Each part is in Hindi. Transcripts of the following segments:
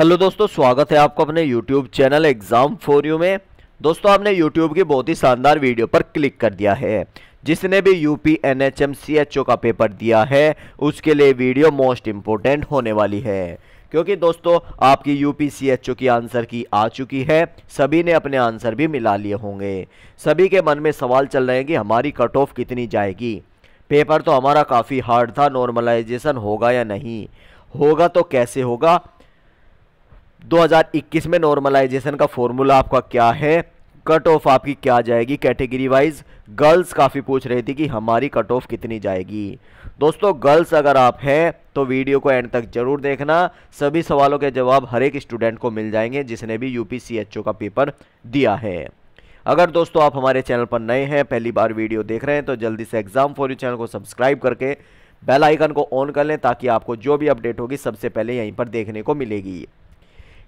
हेलो दोस्तों स्वागत है आपको अपने YouTube channel exam for you में दोस्तों आपने यूट्यूब की बहुत ही शानदार वीडियो पर क्लिक कर दिया है जिसने भी U P N H M C H O का पेपर दिया है उसके लिए वीडियो मोस्ट इम्पोर्टेंट होने वाली है क्योंकि दोस्तों आपकी U P C H O की आंसर की आ चुकी है सभी ने अपने आंसर भी मिला लिए होंगे सभी के मन में सवाल चल रहे हैं कि हमारी कट ऑफ कितनी जाएगी पेपर तो हमारा काफ़ी हार्ड था नॉर्मलाइजेशन होगा या नहीं होगा तो कैसे होगा 2021 में नॉर्मलाइजेशन का फॉर्मूला आपका क्या है कट ऑफ आपकी क्या जाएगी कैटेगरी वाइज गर्ल्स काफ़ी पूछ रही थी कि हमारी कट ऑफ कितनी जाएगी दोस्तों गर्ल्स अगर आप हैं तो वीडियो को एंड तक जरूर देखना सभी सवालों के जवाब हर एक स्टूडेंट को मिल जाएंगे जिसने भी यू का पेपर दिया है अगर दोस्तों आप हमारे चैनल पर नए हैं पहली बार वीडियो देख रहे हैं तो जल्दी से एग्जाम फॉर यू चैनल को सब्सक्राइब करके बेल आइकन को ऑन कर लें ताकि आपको जो भी अपडेट होगी सबसे पहले यहीं पर देखने को मिलेगी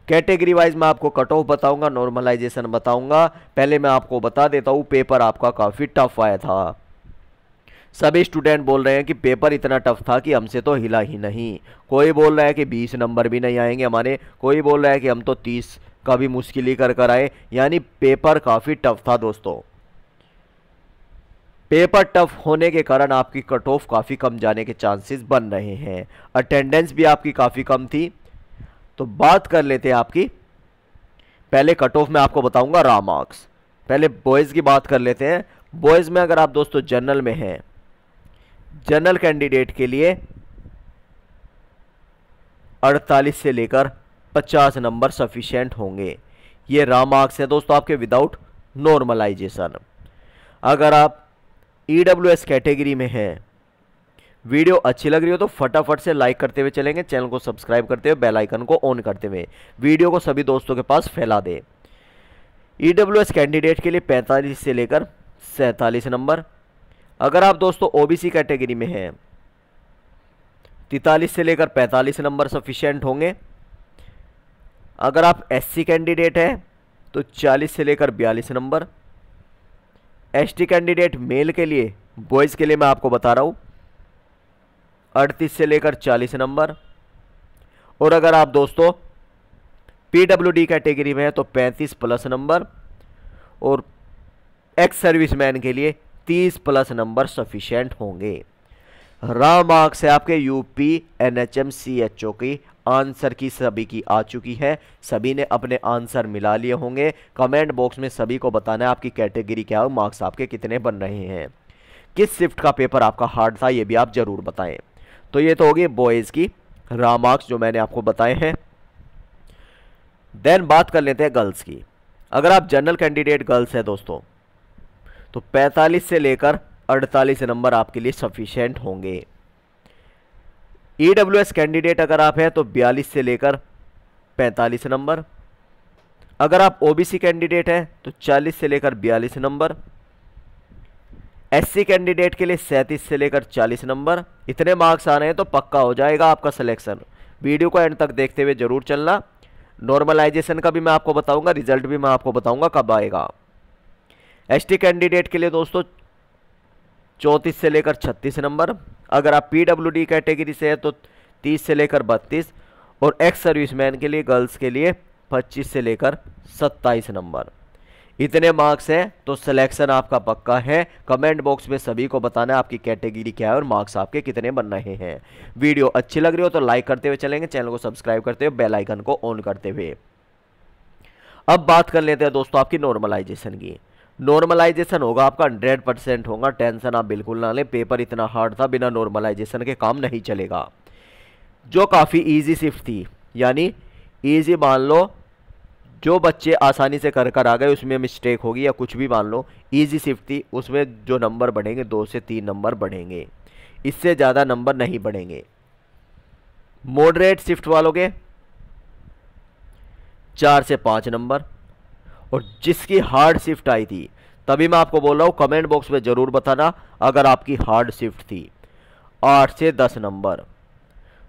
कैटेगरी वाइज मैं आपको कट ऑफ बताऊंगा नॉर्मलाइजेशन बताऊंगा पहले मैं आपको बता देता हूँ पेपर आपका काफ़ी टफ आया था सभी स्टूडेंट बोल रहे हैं कि पेपर इतना टफ था कि हमसे तो हिला ही नहीं कोई बोल रहा है कि बीस नंबर भी नहीं आएंगे हमारे कोई बोल रहा है कि हम तो तीस का भी मुश्किल ही कर कर आए यानी पेपर काफ़ी टफ था दोस्तों पेपर टफ होने के कारण आपकी कट ऑफ काफ़ी कम जाने के चांसेस बन रहे हैं अटेंडेंस भी आपकी काफ़ी कम थी तो बात कर लेते हैं आपकी पहले कट ऑफ में आपको बताऊंगा रॉ मार्क्स पहले बॉयज़ की बात कर लेते हैं बॉयज़ में अगर आप दोस्तों जनरल में हैं जनरल कैंडिडेट के लिए 48 से लेकर 50 नंबर सफिशेंट होंगे ये रॉ मार्क्स है दोस्तों आपके विदाउट नॉर्मलाइजेशन अगर आप ई e कैटेगरी में हैं वीडियो अच्छी लग रही हो तो फटाफट से लाइक करते हुए चलेंगे चैनल को सब्सक्राइब करते हुए बेल आइकन को ऑन करते हुए वीडियो को सभी दोस्तों के पास फैला दें ईडब्ल्यूएस कैंडिडेट के लिए 45 से लेकर सैंतालीस नंबर अगर आप दोस्तों ओबीसी कैटेगरी में हैं तैतालीस से लेकर 45 नंबर सफिशेंट होंगे अगर आप एस कैंडिडेट हैं तो चालीस से लेकर बयालीस नंबर एस कैंडिडेट मेल के लिए बॉयज़ के लिए मैं आपको बता रहा हूँ अड़तीस से लेकर चालीस नंबर और अगर आप दोस्तों पी डब्ल्यू डी कैटेगरी में है तो पैंतीस प्लस नंबर और एक्स सर्विसमैन के लिए तीस प्लस नंबर सफिशेंट होंगे रा मार्क्स से आपके यूपी एनएचएम की आंसर की सभी की आ चुकी है सभी ने अपने आंसर मिला लिए होंगे कमेंट बॉक्स में सभी को बताना है आपकी कैटेगरी क्या है मार्क्स आपके कितने बन रहे हैं किस शिफ्ट का पेपर आपका हार्ड था ये भी आप ज़रूर बताएं तो ये तो होगी बॉयज़ की रामार्क्स जो मैंने आपको बताए हैं देन बात कर लेते हैं गर्ल्स की अगर आप जनरल कैंडिडेट गर्ल्स हैं दोस्तों तो 45 से लेकर 48 नंबर आपके लिए सफिशेंट होंगे ई e कैंडिडेट अगर आप हैं तो 42 से लेकर 45 नंबर अगर आप ओबीसी कैंडिडेट हैं तो 40 से लेकर 42 नंबर एससी कैंडिडेट के लिए सैंतीस से लेकर चालीस नंबर इतने मार्क्स आ रहे हैं तो पक्का हो जाएगा आपका सिलेक्शन वीडियो को एंड तक देखते हुए जरूर चलना नॉर्मलाइजेशन का भी मैं आपको बताऊंगा रिजल्ट भी मैं आपको बताऊंगा कब आएगा एसटी कैंडिडेट के लिए दोस्तों चौंतीस से लेकर छत्तीस नंबर अगर आप पीडब्ल्यूडी कैटेगरी से है तो तीस से लेकर बत्तीस और एक्स सर्विस के लिए गर्ल्स के लिए पच्चीस से लेकर सत्ताईस नंबर इतने मार्क्स हैं तो सिलेक्शन आपका पक्का है कमेंट बॉक्स में सभी को बताना आपकी कैटेगरी क्या है और मार्क्स आपके कितने बन रहे हैं वीडियो अच्छी लग रही हो तो लाइक करते हुए चलेंगे चैनल को सब्सक्राइब करते हुए बेल आइकन को ऑन करते हुए अब बात कर लेते हैं दोस्तों आपकी नॉर्मलाइजेशन की नॉर्मलाइजेशन होगा आपका हंड्रेड परसेंट होगा टेंशन आप बिल्कुल ना लें पेपर इतना हार्ड था बिना नॉर्मलाइजेशन के काम नहीं चलेगा जो काफ़ी ईजी शिफ्ट थी यानी ईजी मान लो जो बच्चे आसानी से कर कर आ गए उसमें मिस्टेक होगी या कुछ भी मान लो ईजी शिफ्ट थी उसमें जो नंबर बढ़ेंगे दो से तीन नंबर बढ़ेंगे इससे ज़्यादा नंबर नहीं बढ़ेंगे मॉडरेट शिफ्ट वालों के चार से पाँच नंबर और जिसकी हार्ड शिफ्ट आई थी तभी मैं आपको बोल रहा हूँ कमेंट बॉक्स में ज़रूर बताना अगर आपकी हार्ड शिफ्ट थी आठ से दस नंबर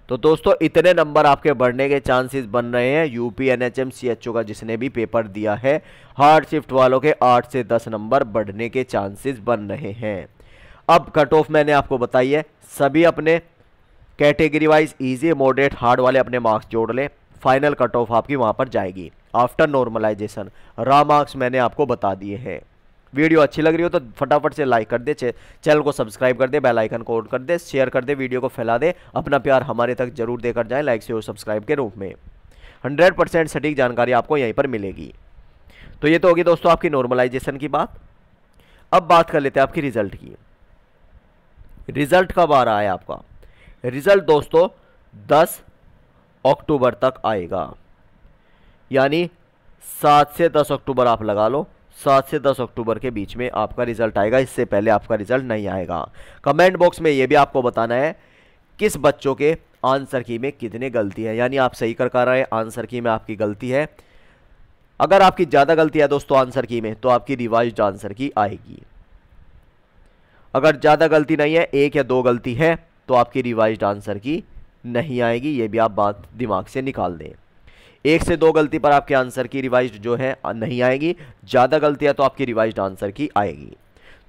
तो दोस्तों इतने नंबर आपके बढ़ने के चांसेस बन रहे हैं यूपी एनएचएम सीएचओ का जिसने भी पेपर दिया है हार्ड शिफ्ट वालों के आठ से दस नंबर बढ़ने के चांसेस बन रहे हैं अब कट ऑफ मैंने आपको बताई है सभी अपने category wise easy moderate hard वाले अपने मार्क्स जोड़ लें फाइनल कट ऑफ आपकी वहाँ पर जाएगी आफ्टर नॉर्मलाइजेशन रॉ मार्क्स मैंने आपको बता दिए हैं वीडियो अच्छी लग रही हो तो फटाफट से लाइक कर दे चैनल को सब्सक्राइब कर दे बेल आइकन को ऑन कर दे शेयर कर दे वीडियो को फैला दे अपना प्यार हमारे तक जरूर देकर जाए लाइक से और सब्सक्राइब के रूप में हंड्रेड परसेंट सटीक जानकारी आपको यहीं पर मिलेगी तो ये तो होगी दोस्तों आपकी नॉर्मलाइजेशन की बात अब बात कर लेते हैं आपकी रिजल्ट की रिजल्ट कब आ रहा है आपका रिजल्ट दोस्तों 10 अक्टूबर तक आएगा यानी सात से दस अक्टूबर आप लगा लो सात से दस अक्टूबर के बीच में आपका रिजल्ट आएगा इससे पहले आपका रिजल्ट नहीं आएगा कमेंट बॉक्स में ये भी आपको बताना है किस बच्चों के आंसर की में कितने गलती है यानी आप सही कर कर रहे हैं आंसर की में आपकी गलती है अगर आपकी ज़्यादा गलती है दोस्तों आंसर की में तो आपकी रिवाइज आंसर की आएगी अगर ज़्यादा गलती नहीं है एक या दो गलती है तो आपकी रिवाइज आंसर की नहीं आएगी ये भी आप बात दिमाग से निकाल दें एक से दो गलती पर आपके आंसर की रिवाइज जो है नहीं आएगी ज़्यादा गलतियाँ तो आपकी रिवाइज आंसर की आएगी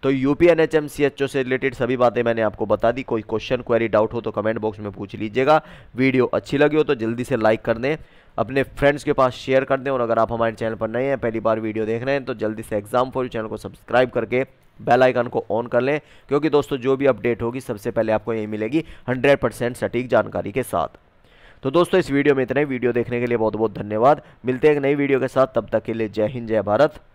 तो U P N H M C H O से रिलेटेड सभी बातें मैंने आपको बता दी कोई क्वेश्चन क्वेरी डाउट हो तो कमेंट बॉक्स में पूछ लीजिएगा वीडियो अच्छी लगी हो तो जल्दी से लाइक कर दें अपने फ्रेंड्स के पास शेयर कर दें और अगर आप हमारे चैनल पर नए हैं पहली बार वीडियो देख रहे हैं तो जल्दी से एग्जाम फॉर चैनल को सब्सक्राइब करके बेल आइकन को ऑन कर लें क्योंकि दोस्तों जो भी अपडेट होगी सबसे पहले आपको यही मिलेगी 100% सटीक जानकारी के साथ तो दोस्तों इस वीडियो में इतना ही वीडियो देखने के लिए बहुत बहुत धन्यवाद मिलते हैं एक नई वीडियो के साथ तब तक के लिए जय हिंद जय भारत